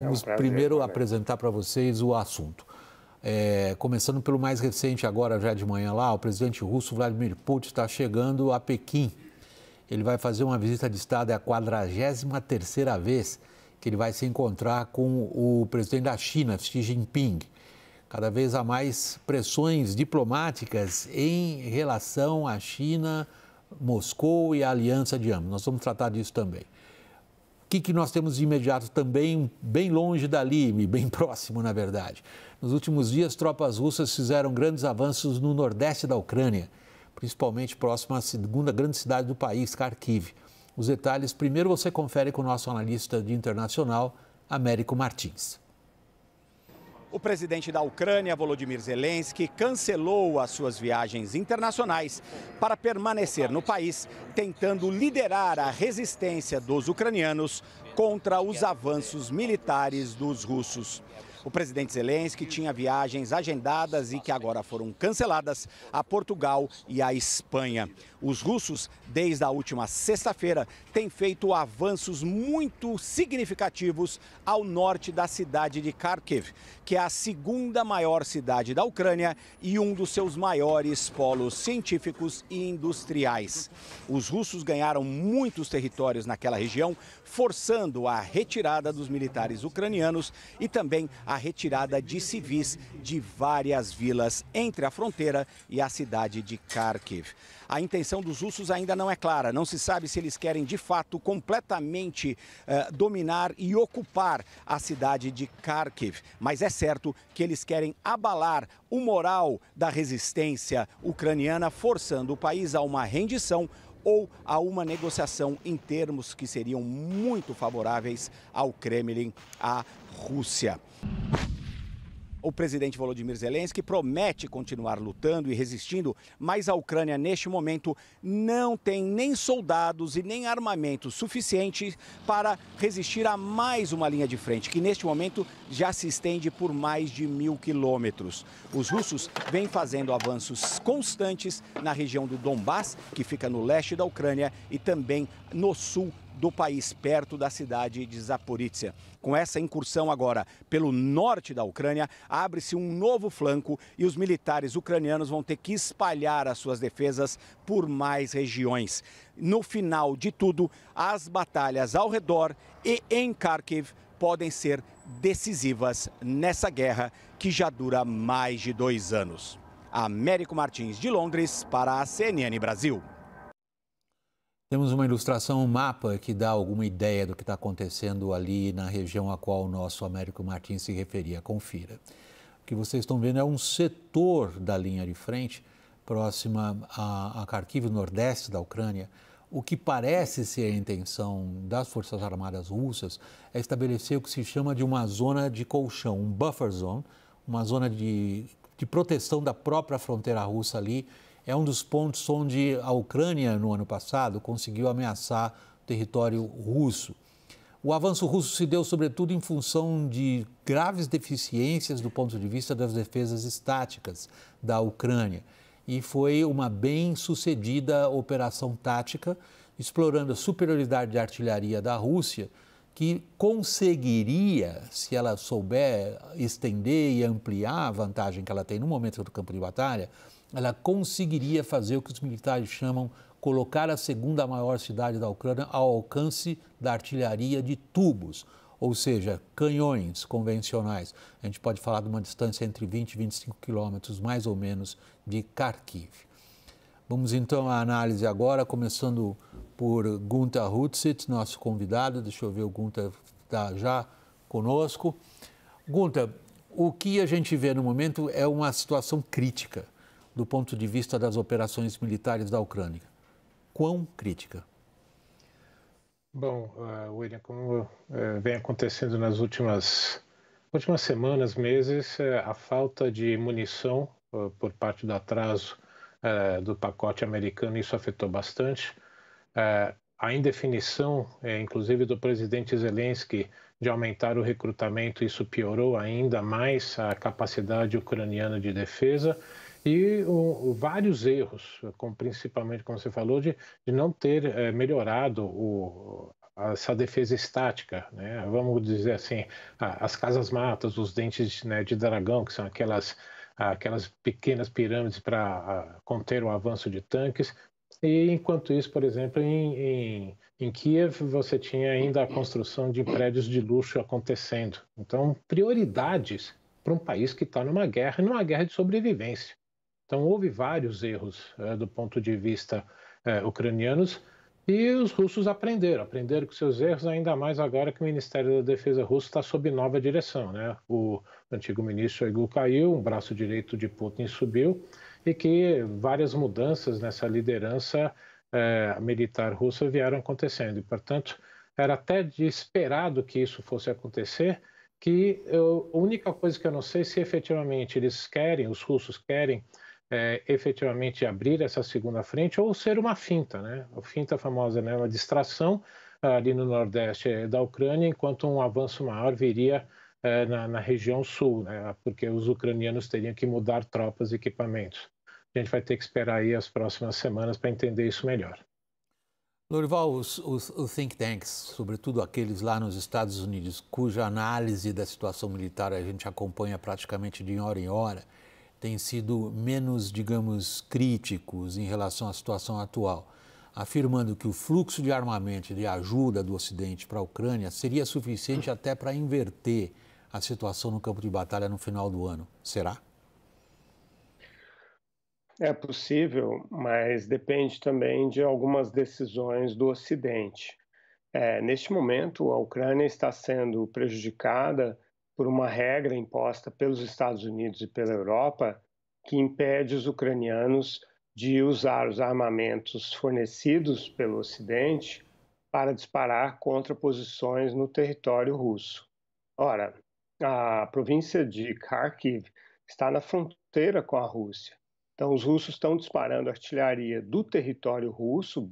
É um primeiro apresentar para vocês o assunto. É, começando pelo mais recente, agora já de manhã lá, o presidente russo Vladimir Putin está chegando a Pequim. Ele vai fazer uma visita de Estado, é a 43 vez que ele vai se encontrar com o presidente da China, Xi Jinping. Cada vez há mais pressões diplomáticas em relação à China, Moscou e a aliança de ambos. Nós vamos tratar disso também. O que, que nós temos de imediato também, bem longe dali, bem próximo, na verdade? Nos últimos dias, tropas russas fizeram grandes avanços no nordeste da Ucrânia, principalmente próximo à segunda grande cidade do país, Kharkiv. Os detalhes, primeiro você confere com o nosso analista de internacional, Américo Martins. O presidente da Ucrânia, Volodymyr Zelensky, cancelou as suas viagens internacionais para permanecer no país, tentando liderar a resistência dos ucranianos contra os avanços militares dos russos. O presidente Zelensky tinha viagens agendadas e que agora foram canceladas a Portugal e à Espanha. Os russos, desde a última sexta-feira, têm feito avanços muito significativos ao norte da cidade de Kharkiv, que é a segunda maior cidade da Ucrânia e um dos seus maiores polos científicos e industriais. Os russos ganharam muitos territórios naquela região, forçando a retirada dos militares ucranianos e também a retirada de civis de várias vilas entre a fronteira e a cidade de Kharkiv. A intenção posição dos russos ainda não é clara. Não se sabe se eles querem, de fato, completamente eh, dominar e ocupar a cidade de Kharkiv. Mas é certo que eles querem abalar o moral da resistência ucraniana, forçando o país a uma rendição ou a uma negociação em termos que seriam muito favoráveis ao Kremlin, à Rússia. O presidente Volodymyr Zelensky promete continuar lutando e resistindo, mas a Ucrânia, neste momento, não tem nem soldados e nem armamento suficiente para resistir a mais uma linha de frente, que neste momento já se estende por mais de mil quilômetros. Os russos vêm fazendo avanços constantes na região do Donbass, que fica no leste da Ucrânia, e também no sul do país, perto da cidade de Zaporizhia. Com essa incursão agora pelo norte da Ucrânia, abre-se um novo flanco e os militares ucranianos vão ter que espalhar as suas defesas por mais regiões. No final de tudo, as batalhas ao redor e em Kharkiv podem ser decisivas nessa guerra que já dura mais de dois anos. Américo Martins, de Londres, para a CNN Brasil. Temos uma ilustração, um mapa que dá alguma ideia do que está acontecendo ali na região a qual o nosso Américo Martins se referia. Confira. O que vocês estão vendo é um setor da linha de frente, próxima a, a Kharkiv, nordeste da Ucrânia. O que parece ser a intenção das Forças Armadas Russas é estabelecer o que se chama de uma zona de colchão, um buffer zone, uma zona de, de proteção da própria fronteira russa ali, é um dos pontos onde a Ucrânia, no ano passado, conseguiu ameaçar o território russo. O avanço russo se deu, sobretudo, em função de graves deficiências do ponto de vista das defesas estáticas da Ucrânia. E foi uma bem sucedida operação tática, explorando a superioridade de artilharia da Rússia que conseguiria, se ela souber estender e ampliar a vantagem que ela tem no momento do campo de batalha, ela conseguiria fazer o que os militares chamam colocar a segunda maior cidade da Ucrânia ao alcance da artilharia de tubos, ou seja, canhões convencionais. A gente pode falar de uma distância entre 20 e 25 quilômetros, mais ou menos, de Kharkiv. Vamos então à análise agora, começando por Gunta Hutzit, nosso convidado. Deixa eu ver, o Gunter está já conosco. Gunta, o que a gente vê no momento é uma situação crítica do ponto de vista das operações militares da Ucrânia. Quão crítica? Bom, uh, William, como uh, vem acontecendo nas últimas, últimas semanas, meses, uh, a falta de munição por parte do atraso é, do pacote americano, isso afetou bastante. É, a indefinição, é, inclusive do presidente Zelensky, de aumentar o recrutamento, isso piorou ainda mais a capacidade ucraniana de defesa e o, o, vários erros, com, principalmente, como você falou, de, de não ter é, melhorado o, essa defesa estática, né? vamos dizer assim, as casas matas, os dentes né, de dragão, que são aquelas aquelas pequenas pirâmides para conter o avanço de tanques. E enquanto isso, por exemplo, em, em, em, Kiev você tinha ainda a construção de prédios de luxo acontecendo. Então, prioridades para um país que está numa guerra, numa guerra de sobrevivência. Então, houve vários erros é, do ponto de vista é, ucranianos, e os russos aprenderam, aprenderam com seus erros, ainda mais agora que o Ministério da Defesa russo está sob nova direção. Né? O antigo ministro Shoigu caiu, um braço direito de Putin subiu, e que várias mudanças nessa liderança eh, militar russa vieram acontecendo. E, portanto, era até de esperado que isso fosse acontecer, que eu, a única coisa que eu não sei se efetivamente eles querem, os russos querem, é, efetivamente abrir essa segunda frente ou ser uma finta, né? A finta famosa, né? Uma distração ah, ali no nordeste eh, da Ucrânia, enquanto um avanço maior viria é, na, na, região sul, né? Porque os ucranianos teriam que mudar tropas e equipamentos. A gente vai ter que esperar aí as próximas semanas para entender isso melhor. Lorival, os, os, os think tanks, sobretudo aqueles lá nos Estados Unidos, cuja análise da situação militar a gente acompanha praticamente de hora em hora, têm sido menos, digamos, críticos em relação à situação atual, afirmando que o fluxo de armamento e de ajuda do Ocidente para a Ucrânia seria suficiente até para inverter a situação no campo de batalha no final do ano. Será? É possível, mas depende também de algumas decisões do Ocidente. É, neste momento, a Ucrânia está sendo prejudicada por uma regra imposta pelos Estados Unidos e pela Europa que impede os ucranianos de usar os armamentos fornecidos pelo Ocidente para disparar contra posições no território russo. Ora, a província de Kharkiv está na fronteira com a Rússia. Então, os russos estão disparando artilharia do território russo,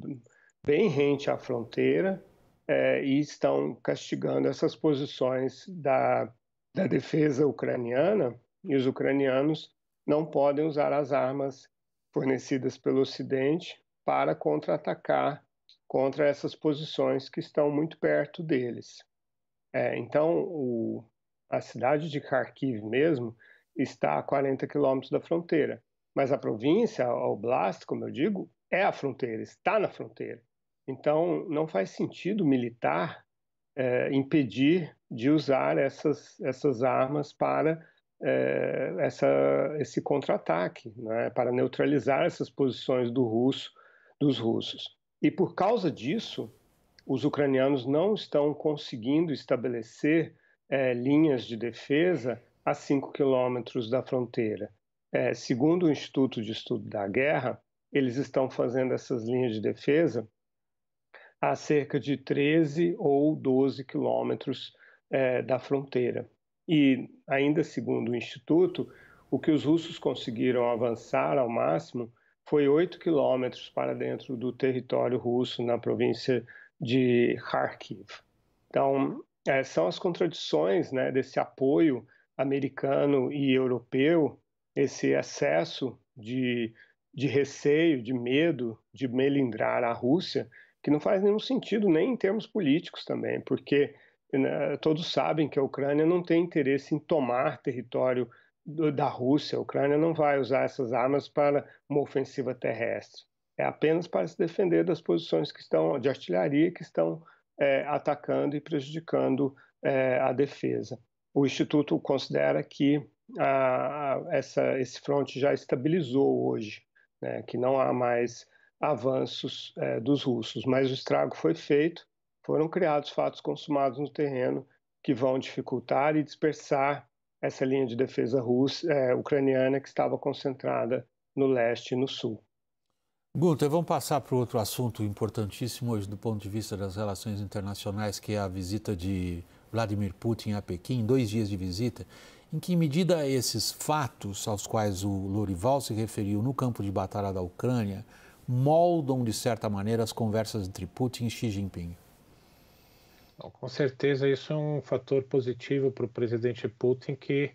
bem rente à fronteira, eh, e estão castigando essas posições da da defesa ucraniana e os ucranianos não podem usar as armas fornecidas pelo Ocidente para contra-atacar contra essas posições que estão muito perto deles. É, então, o, a cidade de Kharkiv mesmo está a 40 quilômetros da fronteira, mas a província, a oblast, como eu digo, é a fronteira, está na fronteira. Então, não faz sentido militar é, impedir de usar essas, essas armas para é, essa, esse contra-ataque, né, para neutralizar essas posições do russo, dos russos. E por causa disso, os ucranianos não estão conseguindo estabelecer é, linhas de defesa a 5 quilômetros da fronteira. É, segundo o Instituto de Estudo da Guerra, eles estão fazendo essas linhas de defesa a cerca de 13 ou 12 quilômetros é, da fronteira. E, ainda segundo o Instituto, o que os russos conseguiram avançar ao máximo foi 8 quilômetros para dentro do território russo, na província de Kharkiv. Então, é, são as contradições né, desse apoio americano e europeu, esse excesso de, de receio, de medo de melindrar a Rússia, que não faz nenhum sentido nem em termos políticos também, porque né, todos sabem que a Ucrânia não tem interesse em tomar território da Rússia. A Ucrânia não vai usar essas armas para uma ofensiva terrestre. É apenas para se defender das posições que estão de artilharia que estão é, atacando e prejudicando é, a defesa. O Instituto considera que a, a, essa, esse fronte já estabilizou hoje, né, que não há mais avanços é, dos russos, mas o estrago foi feito foram criados fatos consumados no terreno que vão dificultar e dispersar essa linha de defesa russa, é, ucraniana que estava concentrada no leste e no sul. Guter, vamos passar para outro assunto importantíssimo hoje do ponto de vista das relações internacionais, que é a visita de Vladimir Putin a Pequim, dois dias de visita. Em que medida esses fatos aos quais o Lorival se referiu no campo de batalha da Ucrânia moldam, de certa maneira, as conversas entre Putin e Xi Jinping? Com certeza, isso é um fator positivo para o presidente Putin, que,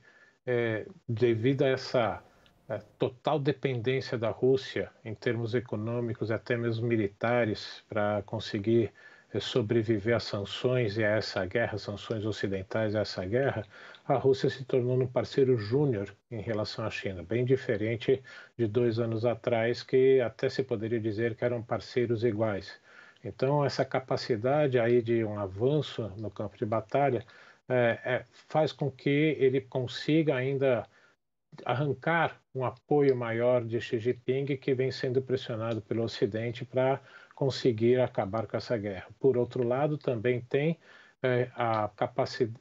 é, devido a essa é, total dependência da Rússia em termos econômicos e até mesmo militares para conseguir é, sobreviver às sanções e a essa guerra, sanções ocidentais a essa guerra, a Rússia se tornou um parceiro júnior em relação à China, bem diferente de dois anos atrás, que até se poderia dizer que eram parceiros iguais. Então, essa capacidade aí de um avanço no campo de batalha é, é, faz com que ele consiga ainda arrancar um apoio maior de Xi Jinping, que vem sendo pressionado pelo Ocidente para conseguir acabar com essa guerra. Por outro lado, também tem é, a,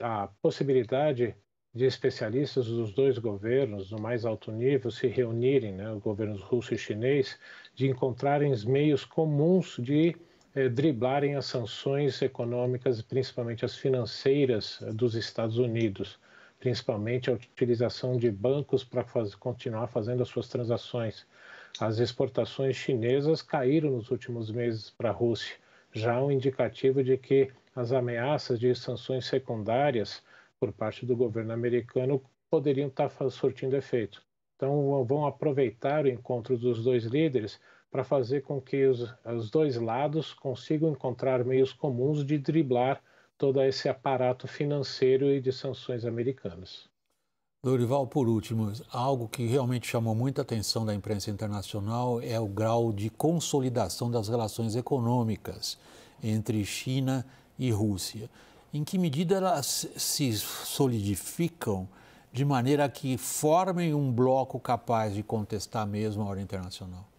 a possibilidade de especialistas dos dois governos, no mais alto nível, se reunirem, né, governos russo e chinês, de encontrarem meios comuns de é, driblarem as sanções econômicas, principalmente as financeiras eh, dos Estados Unidos, principalmente a utilização de bancos para faz, continuar fazendo as suas transações. As exportações chinesas caíram nos últimos meses para a Rússia, já um indicativo de que as ameaças de sanções secundárias por parte do governo americano poderiam estar tá surtindo efeito. Então, vão aproveitar o encontro dos dois líderes para fazer com que os, os dois lados consigam encontrar meios comuns de driblar todo esse aparato financeiro e de sanções americanas. Dorival, por último, algo que realmente chamou muita atenção da imprensa internacional é o grau de consolidação das relações econômicas entre China e Rússia. Em que medida elas se solidificam de maneira que formem um bloco capaz de contestar mesmo a ordem internacional?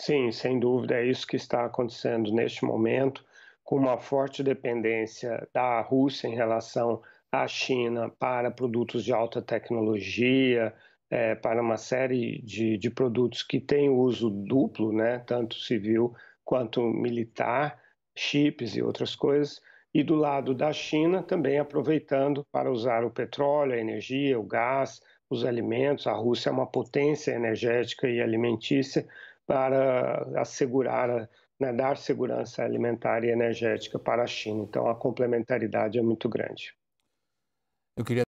Sim, sem dúvida, é isso que está acontecendo neste momento, com uma forte dependência da Rússia em relação à China para produtos de alta tecnologia, é, para uma série de, de produtos que têm uso duplo, né, tanto civil quanto militar, chips e outras coisas. E do lado da China, também aproveitando para usar o petróleo, a energia, o gás, os alimentos. A Rússia é uma potência energética e alimentícia, para assegurar, né, dar segurança alimentar e energética para a China. Então, a complementaridade é muito grande. Eu queria